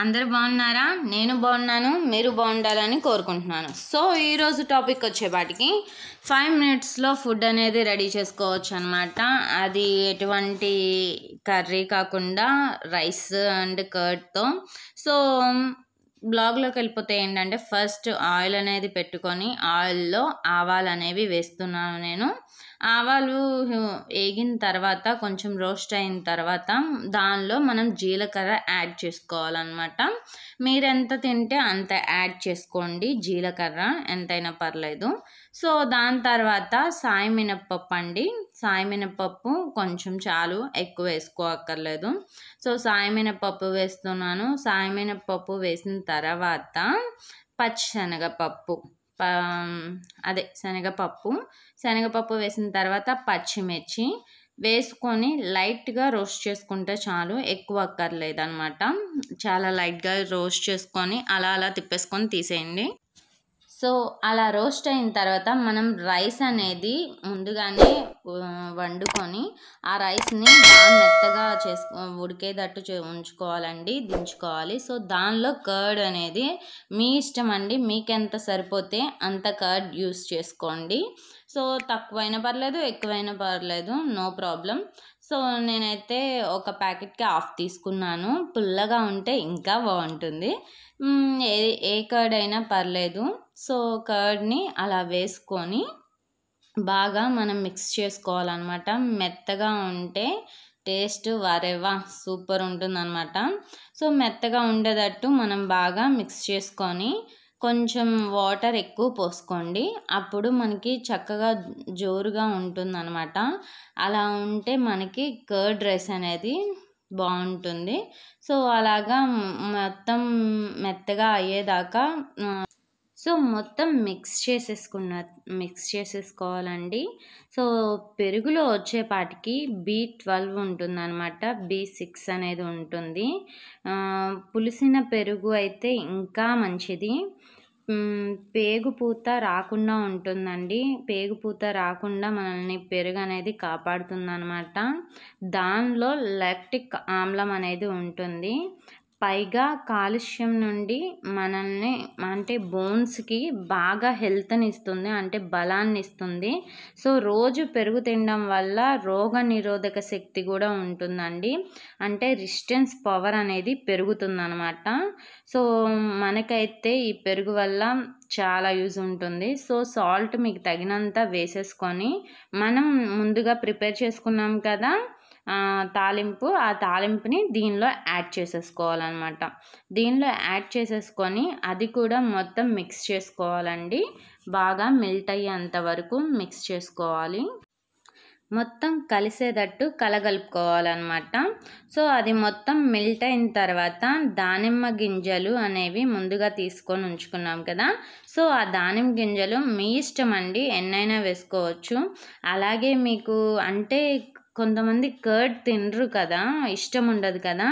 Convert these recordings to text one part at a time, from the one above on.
అందరు బాగున్నారా నేను బాగున్నాను మీరు బాగుండాలని కోరుకుంటున్నాను సో ఈరోజు టాపిక్ వచ్చేపాటికి ఫైవ్ మినిట్స్లో ఫుడ్ అనేది రెడీ చేసుకోవచ్చు అనమాట అది ఎటువంటి కర్రీ కాకుండా రైస్ అండ్ కర్డ్తో సో బ్లాగ్లోకి వెళ్ళిపోతే ఏంటంటే ఫస్ట్ ఆయిల్ అనేది పెట్టుకొని ఆయిల్లో ఆవాలు అనేవి వేస్తున్నాను నేను ఆవాలు వేగిన తర్వాత కొంచెం రోస్ట్ అయిన తర్వాత దానిలో మనం జీలకర్ర యాడ్ చేసుకోవాలన్నమాట మీరు ఎంత తింటే అంత యాడ్ చేసుకోండి జీలకర్ర ఎంతైనా పర్లేదు సో దాని తర్వాత సాయి మినప్పప్పు అండి సాయి మినప్పప్పు కొంచెం చాలు ఎక్కువ వేసుకోకర్లేదు సో సాయి మినప్పప్పు వేస్తున్నాను సాయి మినప్పప్పు వేసిన తర్వాత పచ్చిశనగపప్పు అదే శనగపప్పు శనగపప్పు వేసిన తర్వాత పచ్చిమిర్చి వేసుకొని లైట్గా రోస్ట్ చేసుకుంటే చాలు ఎక్కువ అనమాట చాలా లైట్గా రోస్ట్ చేసుకొని అలా అలా తిప్పేసుకొని తీసేయండి సో అలా రోస్ట్ అయిన తర్వాత మనం రైస్ అనేది ముందుగానే వండుకొని ఆ రైస్ని బాగా మెత్తగా చేసుకో ఉడికేటట్టు ఉంచుకోవాలండి దించుకోవాలి సో దానిలో కర్డ్ అనేది మీ ఇష్టం అండి మీకెంత సరిపోతే అంత కర్డ్ యూస్ చేసుకోండి సో తక్కువైనా పర్లేదు ఎక్కువైనా పర్లేదు నో ప్రాబ్లం సో నేనైతే ఒక ప్యాకెట్కి ఆఫ్ తీసుకున్నాను పుల్లగా ఉంటే ఇంకా బాగుంటుంది ఏ ఏ కర్డ్ అయినా పర్లేదు సో కర్డ్ని అలా వేసుకొని బాగా మనం మిక్స్ చేసుకోవాలన్నమాట మెత్తగా ఉంటే టేస్ట్ వరేవా సూపర్ ఉంటుందన్నమాట సో మెత్తగా ఉండేటట్టు మనం బాగా మిక్స్ చేసుకొని కొంచెం వాటర్ ఎక్కువ పోసుకోండి అప్పుడు మనకి చక్కగా జోరుగా ఉంటుంది అనమాట అలా ఉంటే మనకి కర్డ్ రైస్ అనేది బాగుంటుంది సో అలాగా మొత్తం మెత్తగా అయ్యేదాకా సో మొత్తం మిక్స్ చేసేసుకున్న మిక్స్ చేసేసుకోవాలండి సో పెరుగులో వచ్చేపాటికి బీ ట్వెల్వ్ ఉంటుందన్నమాట బీ సిక్స్ అనేది ఉంటుంది పులిసిన పెరుగు అయితే ఇంకా మంచిది పేగుపూత రాకుండా ఉంటుందండి పేగుపూత రాకుండా మనల్ని పెరుగు అనేది కాపాడుతుందనమాట దానిలో లాక్టిక్ ఆమ్లం అనేది ఉంటుంది పైగా కాలుష్యం నుండి మనల్ని అంటే బోన్స్కి బాగా హెల్త్ని ఇస్తుంది అంటే బలాన్ని ఇస్తుంది సో రోజు పెరుగు తినడం వల్ల రోగ నిరోధక శక్తి కూడా ఉంటుందండి అంటే రిస్టెన్స్ పవర్ అనేది పెరుగుతుందనమాట సో మనకైతే ఈ పెరుగు వల్ల చాలా యూజ్ ఉంటుంది సో సాల్ట్ మీకు తగినంత వేసేసుకొని మనం ముందుగా ప్రిపేర్ చేసుకున్నాం కదా తాలింపు ఆ తాలింపుని దీనిలో యాడ్ చేసేసుకోవాలన్నమాట దీనిలో యాడ్ చేసేసుకొని అది కూడా మొత్తం మిక్స్ చేసుకోవాలండి బాగా మెల్ట్ అయ్యేంత వరకు మిక్స్ చేసుకోవాలి మొత్తం కలిసేటట్టు కలగలుపుకోవాలన్నమాట సో అది మొత్తం మెల్ట్ అయిన తర్వాత దానిమ్మ గింజలు అనేవి ముందుగా తీసుకొని ఉంచుకున్నాం కదా సో ఆ దానిమ్మ గింజలు మీ ఇష్టం అండి ఎన్నైనా వేసుకోవచ్చు అలాగే మీకు అంటే కొంతమంది కర్డ్ తినరు కదా ఇష్టం ఉండదు కదా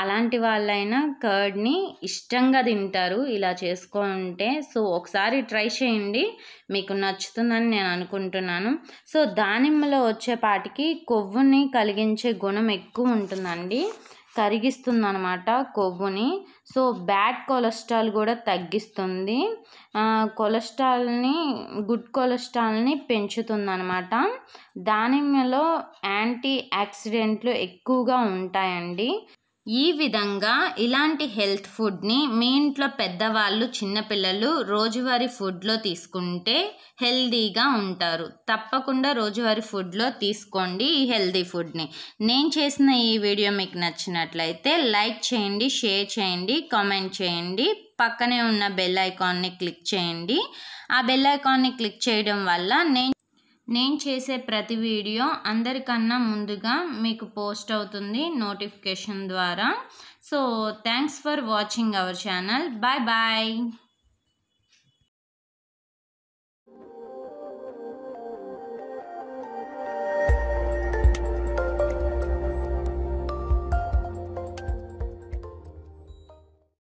అలాంటి వాళ్ళైనా కర్డ్ని ఇష్టంగా తింటారు ఇలా చేసుకుంటే సో ఒకసారి ట్రై చేయండి మీకు నచ్చుతుందని నేను అనుకుంటున్నాను సో దానిమ్మలో వచ్చేపాటికి కొవ్వుని కలిగించే గుణం ఎక్కువ ఉంటుందండి అనమాట కొవ్వుని సో బ్యాడ్ కొలెస్ట్రాల్ కూడా తగ్గిస్తుంది కొలెస్ట్రాల్ని గుడ్ కొలెస్ట్రాల్ని పెంచుతుందనమాట దానిమ్మలో యాంటీ యాక్సిడెంట్లు ఎక్కువగా ఉంటాయండి ఈ విధంగా ఇలాంటి హెల్త్ ఫుడ్ని మీ ఇంట్లో పెద్దవాళ్ళు చిన్నపిల్లలు రోజువారీ ఫుడ్లో తీసుకుంటే హెల్దీగా ఉంటారు తప్పకుండా రోజువారీ ఫుడ్లో తీసుకోండి ఈ హెల్దీ ఫుడ్ని నేను చేసిన ఈ వీడియో మీకు నచ్చినట్లయితే లైక్ చేయండి షేర్ చేయండి కామెంట్ చేయండి పక్కనే ఉన్న బెల్ ఐకాన్ని క్లిక్ చేయండి ఆ బెల్ ఐకాన్ని క్లిక్ చేయడం వల్ల నేను నేను చేసే ప్రతి వీడియో అందరికన్నా ముందుగా మీకు పోస్ట్ అవుతుంది నోటిఫికేషన్ ద్వారా so thanks for watching our channel bye bye